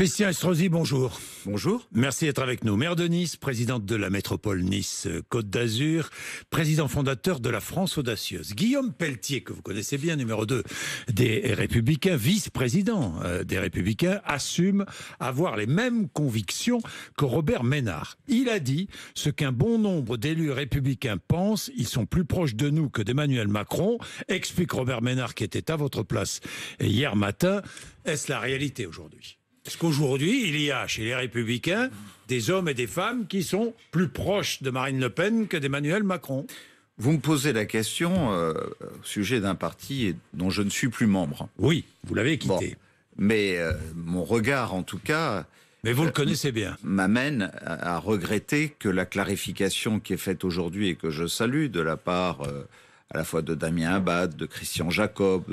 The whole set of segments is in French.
Christian Estrosi, bonjour. Bonjour. Merci d'être avec nous. Maire de Nice, présidente de la métropole Nice-Côte d'Azur, président fondateur de la France audacieuse. Guillaume Pelletier, que vous connaissez bien, numéro 2 des Républicains, vice-président euh, des Républicains, assume avoir les mêmes convictions que Robert Ménard. Il a dit ce qu'un bon nombre d'élus républicains pensent, ils sont plus proches de nous que d'Emmanuel Macron, explique Robert Ménard qui était à votre place hier matin. Est-ce la réalité aujourd'hui parce qu'aujourd'hui, il y a chez les Républicains des hommes et des femmes qui sont plus proches de Marine Le Pen que d'Emmanuel Macron. Vous me posez la question euh, au sujet d'un parti dont je ne suis plus membre. Oui, vous l'avez quitté. mais euh, mon regard, en tout cas, mais vous le euh, connaissez bien. M'amène à regretter que la clarification qui est faite aujourd'hui et que je salue de la part à la fois de Damien Abad, de Christian Jacob,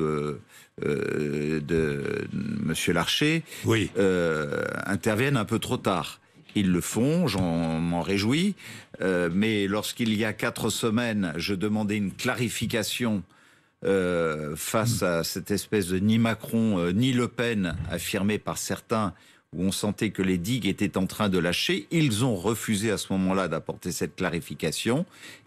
euh, de M. Larcher oui. Euh, interviennent un peu trop tard. Ils le font, j'en m'en réjouis, euh, mais lorsqu'il y a quatre semaines, je demandais une clarification face à cette espèce de ni Macron ni Le Pen affirmée par certains, où on sentait que les digues étaient en train de lâcher, ils ont refusé à ce moment-là d'apporter cette clarification.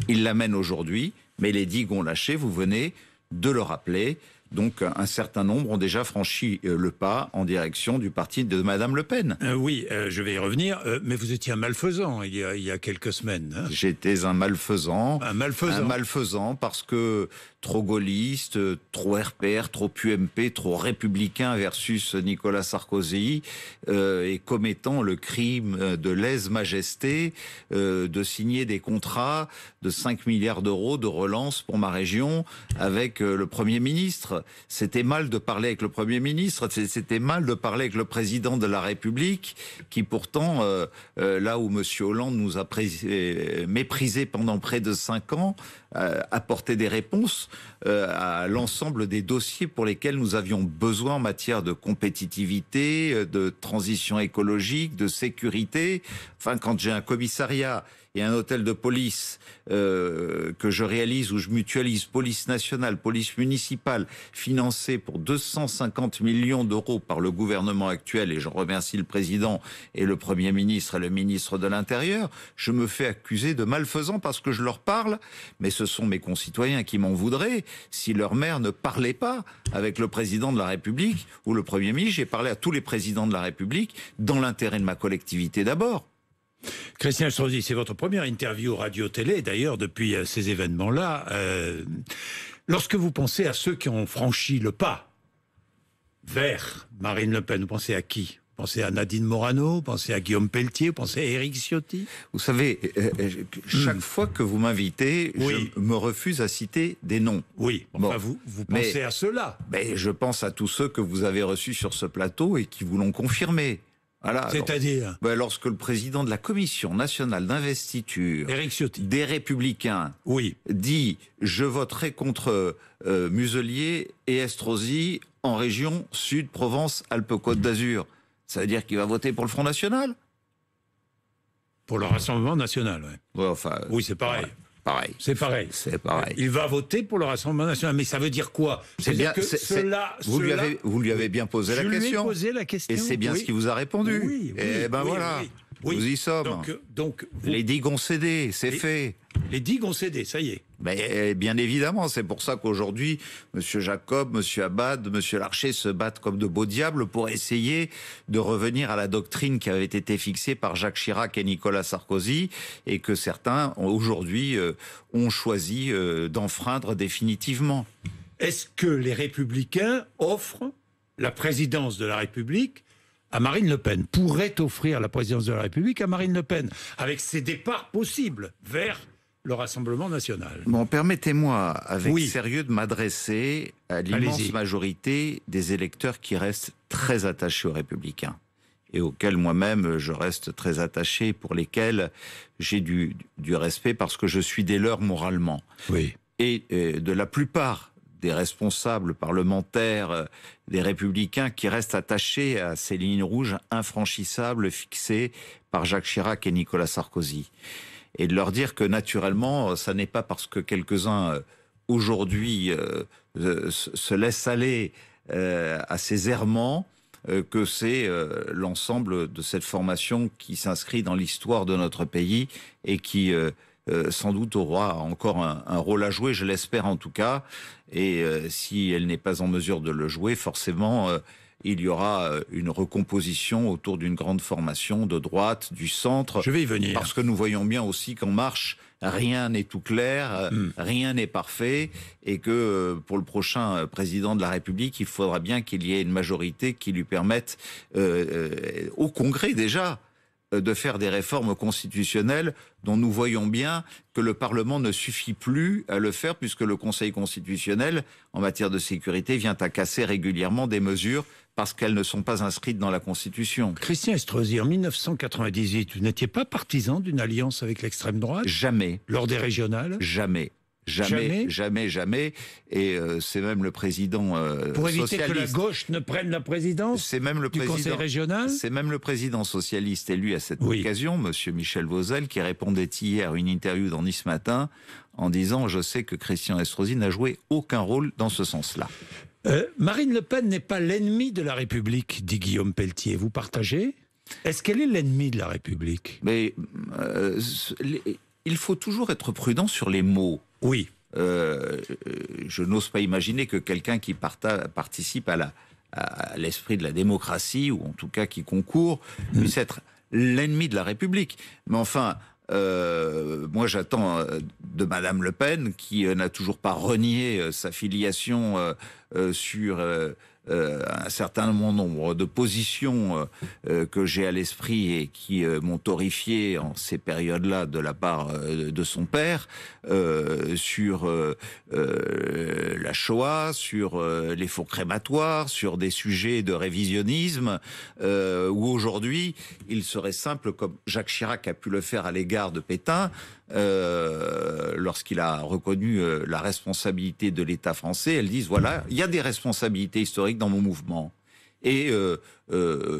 Ils l'amènent aujourd'hui, mais les digues ont lâché, vous venez de le rappeler. Donc un certain nombre ont déjà franchi euh, le pas en direction du parti de Madame Le Pen. Euh, oui, euh, je vais y revenir, mais vous étiez un malfaisant il y a, quelques semaines. Hein. J'étais un malfaisant. Un malfaisant. Un malfaisant parce que trop gaulliste, trop RPR, trop UMP, trop républicain versus Nicolas Sarkozy, et commettant le crime de lèse-majesté de signer des contrats de 5 milliards d'euros de relance pour ma région avec le Premier ministre c'était mal de parler avec le Premier ministre, c'était mal de parler avec le Président de la République, qui pourtant, euh, euh, là où M. Hollande nous a euh, méprisé pendant près de cinq ans, apportait des réponses à l'ensemble des dossiers pour lesquels nous avions besoin en matière de compétitivité, de transition écologique, de sécurité. Enfin, quand j'ai un commissariat et un hôtel de police euh, que je réalise où je mutualise police nationale, police municipale, financé pour 250 millions d'euros par le gouvernement actuel, et je remercie le président et le premier ministre et le ministre de l'Intérieur, je me fais accuser de malfaisant parce que je leur parle, mais ce sont mes concitoyens qui m'en voudraient si leur maire ne parlait pas avec le président de la République ou le premier ministre. J'ai parlé à tous les présidents de la République dans l'intérêt de ma collectivité d'abord Christian Strozzi, c'est votre première interview radio-télé, d'ailleurs, depuis euh, ces événements-là. Euh, lorsque vous pensez à ceux qui ont franchi le pas vers Marine Le Pen, vous pensez à qui Pensez à Nadine Morano, pensez à Guillaume Pelletier, pensez à Éric Ciotti. Vous savez, euh, hmm. chaque fois que vous m'invitez, je me refuse à citer des noms. Oui, vous, vous pensez à ceux-là. Mais je pense à tous ceux que vous avez reçus sur ce plateau et qui vous l'ont confirmé. C'est-à-dire ben, Lorsque le président de la Commission nationale d'investiture des Républicains oui. dit « Je voterai contre euh, Muselier et Estrosi en région Sud-Provence-Alpes-Côte d'Azur », ça veut dire qu'il va voter pour le Front National Pour le Rassemblement National, oui. enfin, oui, c'est pareil. C'est pareil. C'est pareil. Il va voter pour le Rassemblement national. Mais ça veut dire quoi C'est bien que cela. Vous, Lui avez, bien posé la question. Et c'est bien ce qu'il vous a répondu. et eh ben voilà. Nous y sommes. Donc, euh, Les digues ont cédé, c'est fait. Les digues ont cédé, ça y est. Mais eh, bien évidemment, c'est pour ça qu'aujourd'hui, M. Jacob, M. Abad, M. Larcher se battent comme de beaux diables pour essayer de revenir à la doctrine qui avait été fixée par Jacques Chirac et Nicolas Sarkozy et que certains, aujourd'hui, euh, ont choisi euh, d'enfreindre définitivement. Est-ce que les républicains offrent la présidence de la République à Marine Le Pen, pourrait offrir la présidence de la République à Marine Le Pen, avec ses départs possibles vers le Rassemblement national. Bon, permettez-moi, avec sérieux, de m'adresser à l'immense majorité des électeurs qui restent très attachés aux républicains et auxquels moi-même je reste très attaché, pour lesquels j'ai du, du respect parce que je suis des leurs moralement. Oui. Et euh, de la plupart des responsables parlementaires euh, des républicains qui restent attachés à ces lignes rouges infranchissables fixées par Jacques Chirac et Nicolas Sarkozy. Et de leur dire que naturellement, euh, ça n'est pas parce que quelques-uns euh, aujourd'hui se laissent aller à ces errements que c'est l'ensemble de cette formation qui s'inscrit dans l'histoire de notre pays et qui euh, sans doute au aura encore un, rôle à jouer, je l'espère en tout cas. Et euh, si elle n'est pas en mesure de le jouer, forcément, euh, il y aura une recomposition autour d'une grande formation de droite, du centre. Je vais y venir. Parce que nous voyons bien aussi qu'en marche, rien n'est tout clair, hmm. rien n'est parfait, et que pour le prochain président de la République, il faudra bien qu'il y ait une majorité qui lui permette, au Congrès déjà, euh, de faire des réformes constitutionnelles dont nous voyons bien que le Parlement ne suffit plus à le faire puisque le Conseil constitutionnel, en matière de sécurité, vient à casser régulièrement des mesures parce qu'elles ne sont pas inscrites dans la Constitution. Christian Estrosi, en 1998, vous n'étiez pas partisan d'une alliance avec l'extrême droite Jamais. Lors des régionales Jamais. Jamais, jamais, jamais. Et euh, c'est même le président socialiste. Euh, Pour éviter que la gauche ne prenne la présidence c'est même le du président, conseil régional C'est même le président socialiste élu à cette occasion, Monsieur Michel Vauzel, qui répondait hier à une interview dans Nice Matin en disant « Je sais que Christian Estrosi n'a joué aucun rôle dans ce sens-là euh, ». Marine Le Pen n'est pas l'ennemi de la République, dit Guillaume Pelletier. Vous partagez Est-ce qu'elle est l'ennemi de la République Mais il faut toujours être prudent sur les mots. Oui. Euh, euh, je n'ose pas imaginer que quelqu'un qui participe à l'esprit de la démocratie, ou en tout cas qui concourt, mm. puisse être l'ennemi de la République. Mais enfin, euh, moi j'attends de Madame Le Pen, qui n'a toujours pas renié sa filiation euh, sur euh, un certain nombre de positions euh, euh, que j'ai à l'esprit et qui m'ont horrifié en ces périodes-là de la part de son père sur la Shoah, sur les faux crématoires, sur des sujets de révisionnisme où aujourd'hui il serait simple, comme Jacques Chirac a pu le faire à l'égard de Pétain, euh, lorsqu'il a reconnu euh, la responsabilité de l'État français, elles disent voilà, il y a des responsabilités historiques dans mon mouvement. Et euh,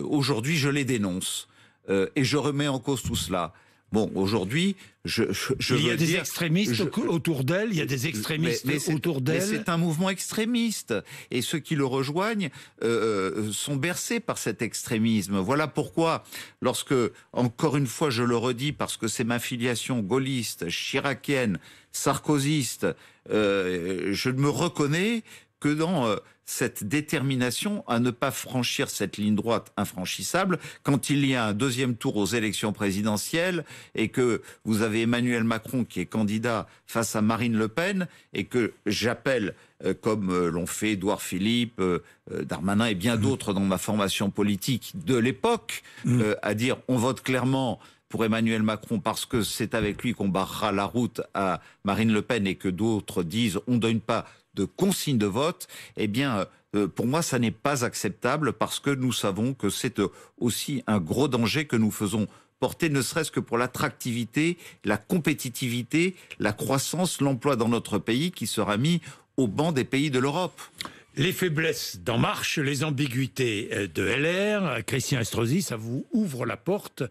aujourd'hui, je les dénonce. et je remets en cause tout cela. Bon, aujourd'hui, je, je, je veux dire, il y a des extrémistes autour d'elle, il y a des extrémistes autour d'elle. C'est un mouvement extrémiste, et ceux qui le rejoignent euh, euh, sont bercés par cet extrémisme. Voilà pourquoi, lorsque, encore une fois, je le redis, parce que c'est ma filiation gaulliste, chiracienne, sarkozyste, euh, je ne me reconnais que dans euh, cette détermination à ne pas franchir cette ligne droite infranchissable quand il y a un deuxième tour aux élections présidentielles et que vous avez Emmanuel Macron qui est candidat face à Marine Le Pen et que j'appelle euh, comme euh, l'ont fait Edouard Philippe, euh, Darmanin et bien mmh. d'autres dans ma formation politique de l'époque, mmh. à dire on vote clairement pour Emmanuel Macron parce que c'est avec lui qu'on barrera la route à Marine Le Pen et que d'autres disent on ne donne pas de consigne de vote, eh bien, euh, euh, pour moi, ça n'est pas acceptable parce que nous savons que c'est euh, aussi un gros danger que nous faisons porter, ne serait-ce que pour l'attractivité, la compétitivité, la croissance, l'emploi dans notre pays qui sera mis au banc des pays de l'Europe. Les faiblesses d'En Marche, les ambiguïtés euh, de LR, Christian Estrosi, ça vous ouvre la porte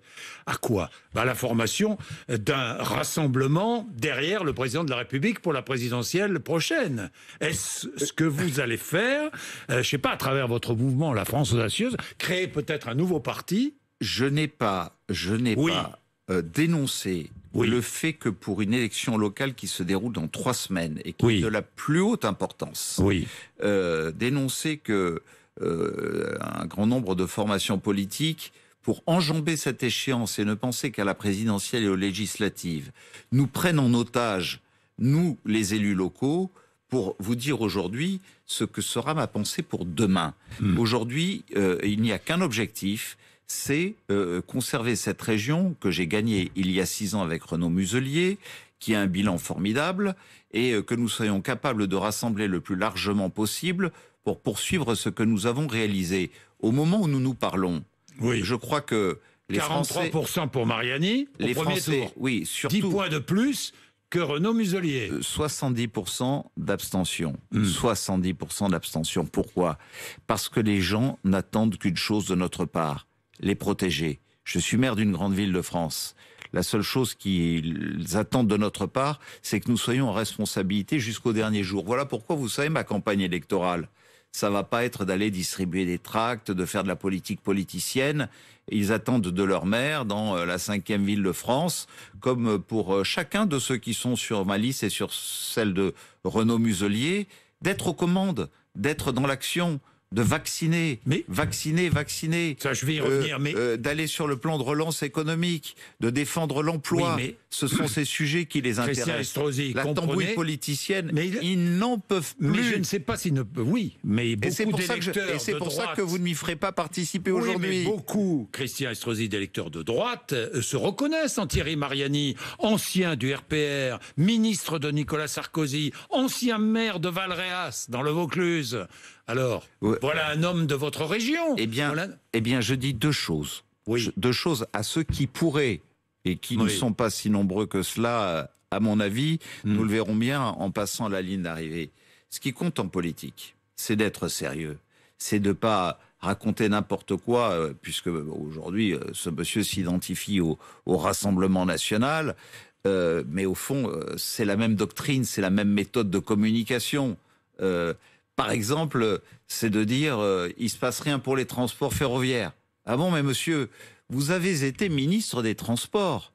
à quoi bah, À la formation euh, d'un rassemblement derrière le président de la République pour la présidentielle prochaine. Est-ce euh, ce que vous allez faire, je ne sais pas, à travers votre mouvement La France audacieuse, créer peut-être un nouveau parti je n'ai pas, je n'ai pas euh, dénoncer le fait que pour une élection locale qui se déroule dans trois semaines et qui est de la plus haute importance, oui. Euh, dénoncer que euh, un grand nombre de formations politiques pour enjamber cette échéance et ne penser qu'à la présidentielle et aux législatives, nous prennent en otage, nous les élus locaux, pour vous dire aujourd'hui ce que sera ma pensée pour demain. Hmm. Aujourd'hui, il n'y a qu'un objectif, c'est euh, conserver cette région que j'ai gagnée il y a six ans avec Renaud Muselier, qui a un bilan formidable, et euh, que nous soyons capables de rassembler le plus largement possible pour poursuivre ce que nous avons réalisé. Au moment où nous nous parlons, oui. je crois que les 43% pour Mariani, les Français, Oui, surtout, 10 points de plus que Renaud Muselier. 70% euh, d'abstention. 70% hmm. d'abstention. Pourquoi Parce que les gens n'attendent qu'une chose de notre part les protéger. Je suis maire d'une grande ville de France. La seule chose qu'ils attendent de notre part, c'est que nous soyons en responsabilité jusqu'au dernier jour. Voilà pourquoi, vous savez, ma campagne électorale, ça va pas être d'aller distribuer des tracts, de faire de la politique politicienne. Ils attendent de leur maire dans euh, la cinquième ville de France, comme euh, pour euh, chacun de ceux qui sont sur ma liste et sur celle de Renaud Muselier, d'être aux commandes, d'être dans l'action, de vacciner, vacciner, vacciner. Ça, je vais y euh, revenir, mais euh, d'aller sur le plan de relance économique, de défendre l'emploi. ce sont ces sujets qui les intéressent. La tambouille politicienne, mais ils n'en peuvent plus. Mais je ne sais pas s'ils ne peuvent. Oui, mais beaucoup c'est pour ça Et c'est pour ça que vous ne m'y ferez pas participer aujourd'hui. Beaucoup, Christian Estrosi, d'électeurs de droite, euh, se reconnaissent en Thierry Mariani, ancien du RPR, ministre de Nicolas Sarkozy, ancien maire de Valréas dans le Vaucluse. Alors, voilà un homme de votre région. Eh bien, eh bien je dis deux choses. deux choses à ceux qui pourraient, et qui ne sont pas si nombreux que cela, à mon avis, hmm. nous le verrons bien en passant la ligne d'arrivée. Ce qui compte en politique, c'est d'être sérieux. C'est de pas raconter n'importe quoi, euh, puisque aujourd'hui, euh, ce monsieur s'identifie au, Rassemblement national. Euh, mais au fond, c'est la même doctrine, c'est la même méthode de communication par exemple, c'est de dire il euh, il se passe rien pour les transports ferroviaires. Ah bon, mais monsieur, vous avez été ministre des Transports.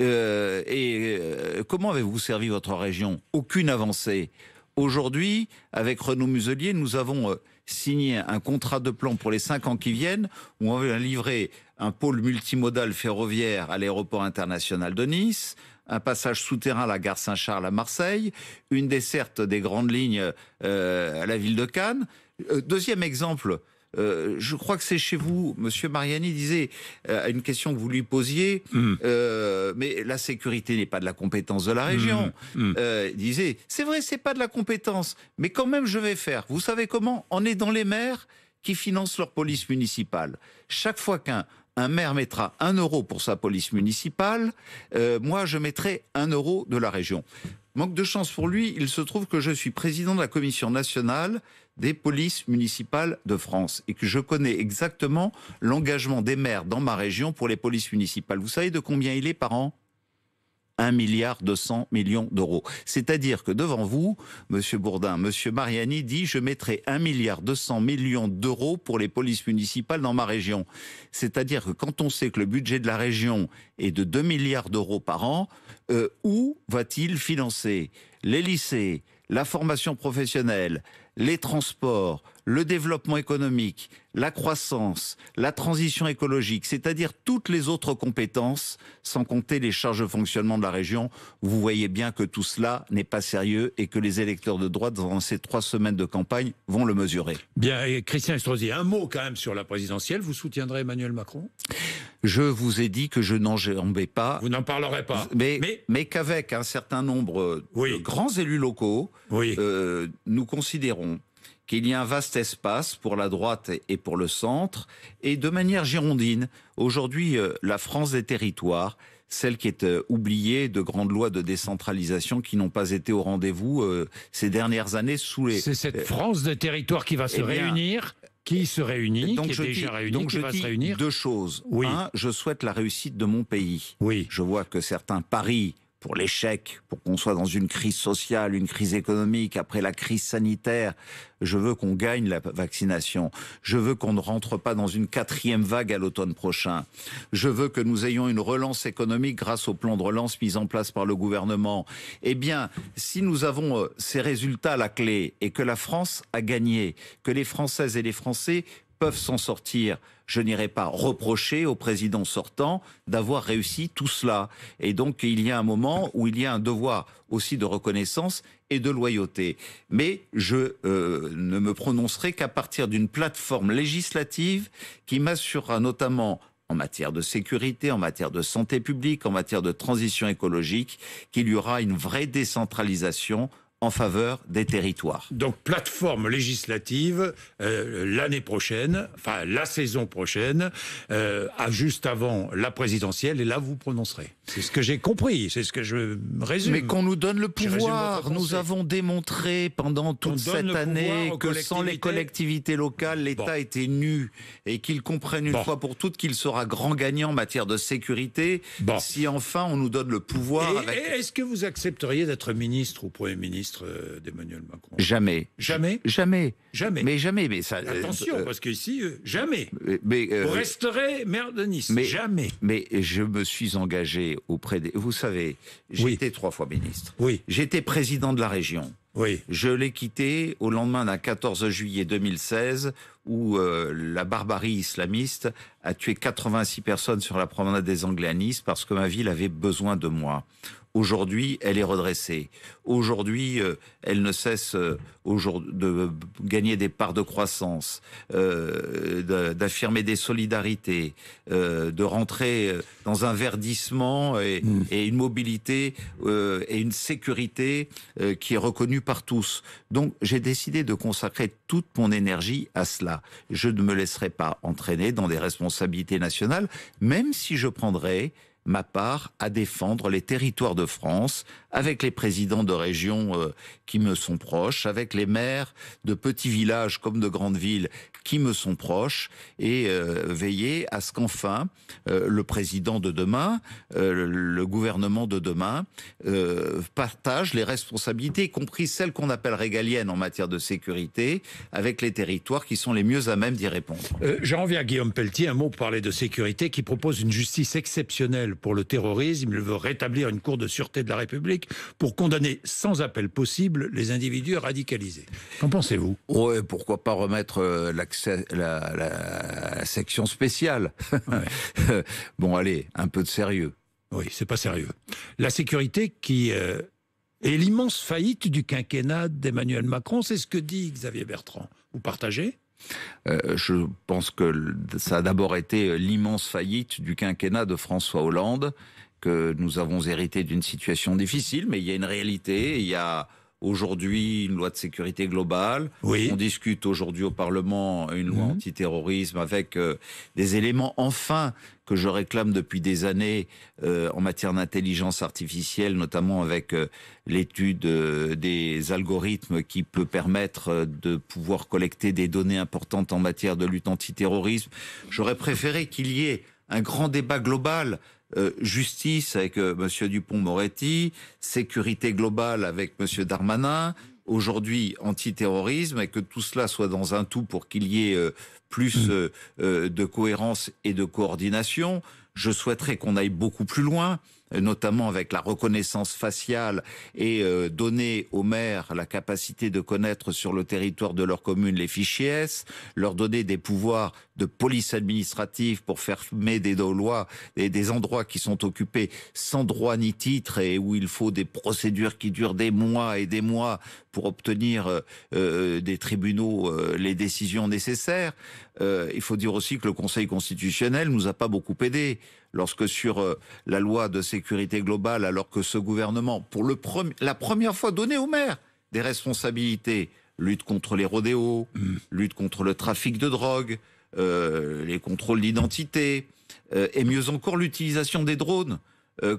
Euh, et euh, comment avez-vous servi votre région Aucune avancée. Aujourd'hui, avec Renaud Muselier, nous avons signé un contrat de plan pour les cinq ans qui viennent, où on va livrer un pôle multimodal ferroviaire à l'aéroport international de Nice, un passage souterrain à la gare Saint-Charles à Marseille, une desserte des grandes lignes euh, à la ville de Cannes. Euh, deuxième exemple, euh, je crois que c'est chez vous, Monsieur Mariani disait à une question que vous lui posiez, hmm. mais la sécurité n'est pas de la compétence de la hmm. région. Hmm. il disait, c'est vrai, c'est pas de la compétence, mais quand même, je vais faire. Vous savez comment On est dans les maires qui financent leur police municipale. Chaque fois qu'un un maire mettra un euro pour sa police municipale, euh, moi je mettrai un euro de la région. Manque de chance pour lui, il se trouve que je suis président de la commission nationale des polices municipales de France et que je connais exactement l'engagement des maires dans ma région pour les polices municipales. Vous savez de combien il est par an 1 milliard 200 millions d'euros. C'est-à-dire que devant vous, monsieur Bourdin, monsieur Mariani dit je mettrai 1 milliard 200 millions d'euros pour les polices municipales dans ma région. C'est-à-dire que quand on sait que le budget de la région est de 2 milliards d'euros par an, euh, où va-t-il financer les lycées, la formation professionnelle, les transports, le développement économique, la croissance, la transition écologique, c'est-à-dire toutes les autres compétences, sans compter les charges de fonctionnement de la région, vous voyez bien que tout cela n'est pas sérieux et que les électeurs de droite, dans ces trois semaines de campagne, vont le mesurer. Bien, Christian Estrosi, un mot quand même sur la présidentielle. Vous soutiendrez Emmanuel Macron Je vous ai dit que je n'en jambais pas. Vous n'en parlerez pas. Mais, mais... qu'avec un certain nombre de grands élus locaux, euh, nous considérons qu'il y a un vaste espace pour la droite et pour le centre, et de manière girondine. Aujourd'hui, euh, la France des territoires, celle qui est euh, oubliée de grandes lois de décentralisation qui n'ont pas été au rendez-vous euh, ces dernières années sous les... C'est cette France des territoires qui va se eh réunir qui se réunit, donc je déjà se réunir. Deux choses. Oui. Un, je souhaite la réussite de mon pays. Oui. Je vois que certains parient pour l'échec, pour qu'on soit dans une crise sociale, une crise économique, après la crise sanitaire. Je veux qu'on gagne la vaccination. Je veux qu'on ne rentre pas dans une quatrième vague à l'automne prochain. Je veux que nous ayons une relance économique grâce au plan de relance mis en place par le gouvernement. Eh bien, si nous avons euh, ces résultats à la clé et que la France a gagné, que les Françaises et les Français peuvent s'en sortir. Je n'irai pas reprocher au président sortant d'avoir réussi tout cela. Et donc, il y a un moment où il y a un devoir aussi de reconnaissance et de loyauté. Mais je euh, ne me prononcerai qu'à partir d'une plateforme législative qui m'assurera notamment en matière de sécurité, en matière de santé publique, en matière de transition écologique, qu'il y aura une vraie décentralisation en faveur des territoires. Donc plateforme législative euh, l'année prochaine, enfin la saison prochaine, euh, à juste avant la présidentielle, et là vous prononcerez. C'est ce que j'ai compris, c'est ce que je résume. Mais qu'on nous donne le pouvoir, nous avons démontré pendant toute cette année que sans les collectivités locales, l'État était nu, et qu'ils comprennent une fois pour toutes qu'il sera grand gagnant en matière de sécurité, si enfin on nous donne le pouvoir. Est-ce que vous accepteriez d'être ministre ou Premier ministre euh, d'Emmanuel Macron. Jamais. Jamais Jamais. Jamais. Mais jamais. Mais ça, Attention, euh, parce qu'ici, ici, euh, jamais. Mais, Vous resterez maire de Nice. Mais, jamais. Mais je me suis engagé auprès des... Vous savez, j'ai été trois fois ministre. Oui. J'étais président de la région. Oui. Je l'ai quitté au lendemain d'un 14 juillet 2016 où la barbarie islamiste a tué 86 personnes sur la promenade des Anglais à Nice parce que ma ville avait besoin de moi. Aujourd'hui, elle est redressée. Aujourd'hui, euh, elle ne cesse euh, de gagner des parts de croissance, euh, d'affirmer des solidarités, de rentrer dans un verdissement et, hmm. et une mobilité et une sécurité qui est reconnue par tous. Donc, j'ai décidé de consacrer toute mon énergie à cela. Je ne me laisserai pas entraîner dans des responsabilités nationales, même si je prendrai ma part à défendre les territoires de France avec les présidents de régions euh, qui me sont proches, avec les maires de petits villages comme de grandes villes qui me sont proches, et euh, veiller à ce qu'enfin euh, le président de demain, le gouvernement de demain, partage les responsabilités, y compris celles qu'on appelle régaliennes en matière de sécurité, avec les territoires qui sont les mieux à même d'y répondre. J'en reviens à Guillaume Pelletier, un mot pour parler de sécurité, qui propose une justice exceptionnelle pour le terrorisme. Il veut rétablir une cour de sûreté de la République pour condamner sans appel possible les individus radicalisés. Qu'en pensez-vous Oui, pourquoi pas remettre euh, l'accès, la, la, section spéciale Bon, allez, un peu de sérieux. Oui, c'est pas sérieux. La sécurité qui euh, est l'immense faillite du quinquennat d'Emmanuel Macron, c'est ce que dit Xavier Bertrand. Vous partagez euh, je pense que ça a d'abord été l'immense faillite du quinquennat de François Hollande nous avons hérité d'une situation difficile, mais il y a une réalité, il y a aujourd'hui une loi de sécurité globale. Oui. On discute aujourd'hui au Parlement une loi mhm. antiterrorisme avec euh, des éléments enfin que je réclame depuis des années euh, en matière d'intelligence artificielle, notamment avec euh, l'étude des algorithmes qui peut permettre de pouvoir collecter des données importantes en matière de lutte antiterrorisme. J'aurais préféré qu'il y ait un grand débat global euh, justice avec M. Euh, Monsieur Dupont-Moretti, sécurité globale avec Monsieur Darmanin, aujourd'hui antiterrorisme, et que tout cela soit dans un tout pour qu'il y ait euh, plus mm. de cohérence et de coordination. Je souhaiterais qu'on aille beaucoup plus loin. Euh, notamment avec la reconnaissance faciale et euh, donner aux maires la capacité de connaître sur le territoire de leur commune les fichiers S, leur donner des pouvoirs de police administrative pour fermer des lois et des endroits qui sont occupés sans droit ni titre et où il faut des procédures qui durent des mois et des mois pour obtenir euh, des tribunaux les décisions nécessaires. il faut dire aussi que le Conseil constitutionnel nous a pas beaucoup aidés lorsque sur euh, la loi de sécurité globale, alors que ce gouvernement, pour le la première fois, donnait aux maires des responsabilités, lutte contre les rodéos, hmm. lutte contre le trafic de drogue, euh, les contrôles d'identité, euh, et mieux encore l'utilisation des drones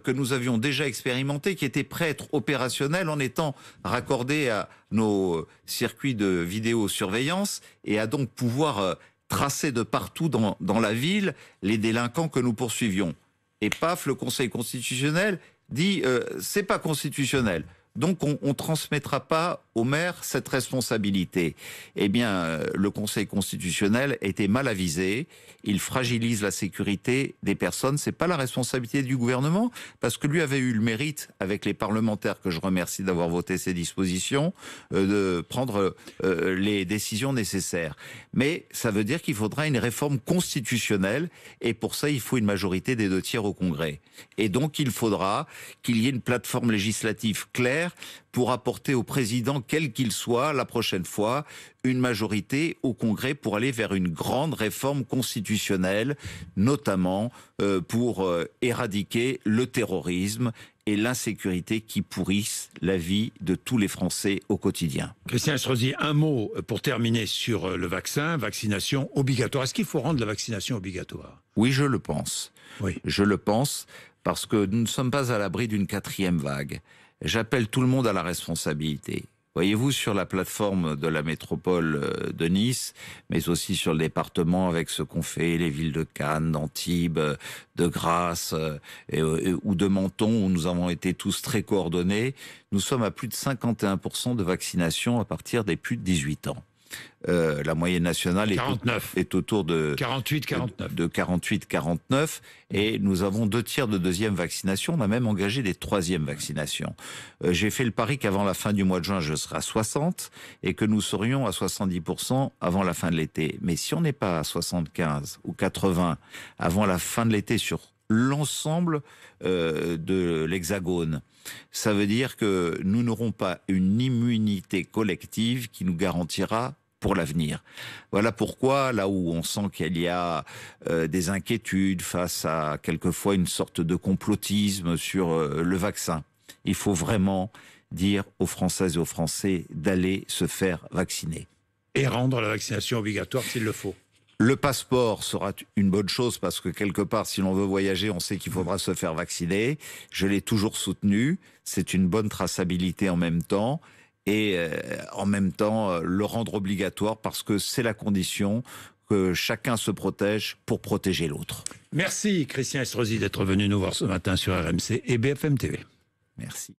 que nous avions déjà expérimenté, qui étaient prêts à être opérationnels en étant raccordés à nos circuits de vidéosurveillance et à donc pouvoir Tracer de partout dans, la ville les délinquants que nous poursuivions. Et paf, le Conseil constitutionnel dit euh, c'est pas constitutionnel. Donc on, ne transmettra pas au maire, cette responsabilité. Eh bien, euh, le Conseil constitutionnel était mal avisé. Il fragilise la sécurité des personnes. C'est pas la responsabilité du gouvernement, parce que lui avait eu le mérite, avec les parlementaires que je remercie d'avoir voté ces dispositions, euh, de prendre euh, les décisions nécessaires. Mais ça veut dire qu'il faudra une réforme constitutionnelle, et pour ça, il faut une majorité des deux tiers au Congrès. Et donc, il faudra qu'il y ait une plateforme législative claire pour apporter au président, quel qu'il soit, la prochaine fois, une majorité au Congrès pour aller vers une grande réforme constitutionnelle, notamment euh, pour euh, éradiquer le terrorisme et l'insécurité qui pourrissent la vie de tous les Français au quotidien. Christian Estrosi, un mot pour terminer sur euh, le vaccin, vaccination obligatoire. Est-ce qu'il faut rendre la vaccination obligatoire Oui, je le pense. Oui. Je le pense parce que nous ne sommes pas à l'abri d'une quatrième vague. J'appelle tout le monde à la responsabilité. Voyez-vous, sur la plateforme de la métropole euh, de Nice, mais aussi sur le département avec ce qu'ont fait, les villes de Cannes, d'Antibes, euh, de Grasse euh, ou de Menton, où nous avons été tous très coordonnés, nous sommes à plus de 51% de vaccination à partir des plus de 18 ans. Euh, la moyenne nationale est, est autour de 48-49. De, 48-49. Et nous avons deux tiers de deuxième vaccination. On a même engagé des troisièmes vaccinations. Euh, j'ai fait le pari qu'avant la fin du mois de juin, je serai à 60 et que nous serions à 70% avant la fin de l'été. Mais si on n'est pas à 75 ou 80 avant la fin de l'été sur l'ensemble euh, de l'hexagone. Ça veut dire que nous n'aurons pas une immunité collective qui nous garantira l'avenir. Voilà pourquoi, là où on sent qu'il y a euh, des inquiétudes face à quelquefois une sorte de complotisme sur euh, le vaccin, il faut vraiment dire aux Françaises et aux Français d'aller se faire vacciner. Et rendre la vaccination obligatoire s'il le faut. Le passeport sera une bonne chose parce que quelque part, si l'on veut voyager, on sait qu'il faudra se faire vacciner. Je l'ai toujours soutenu. C'est une bonne traçabilité en même temps et euh, en même temps euh, le rendre obligatoire parce que c'est la condition que chacun se protège pour protéger l'autre. Merci Christian Estrosi d'être venu nous voir ce matin sur RMC et BFM TV. Merci.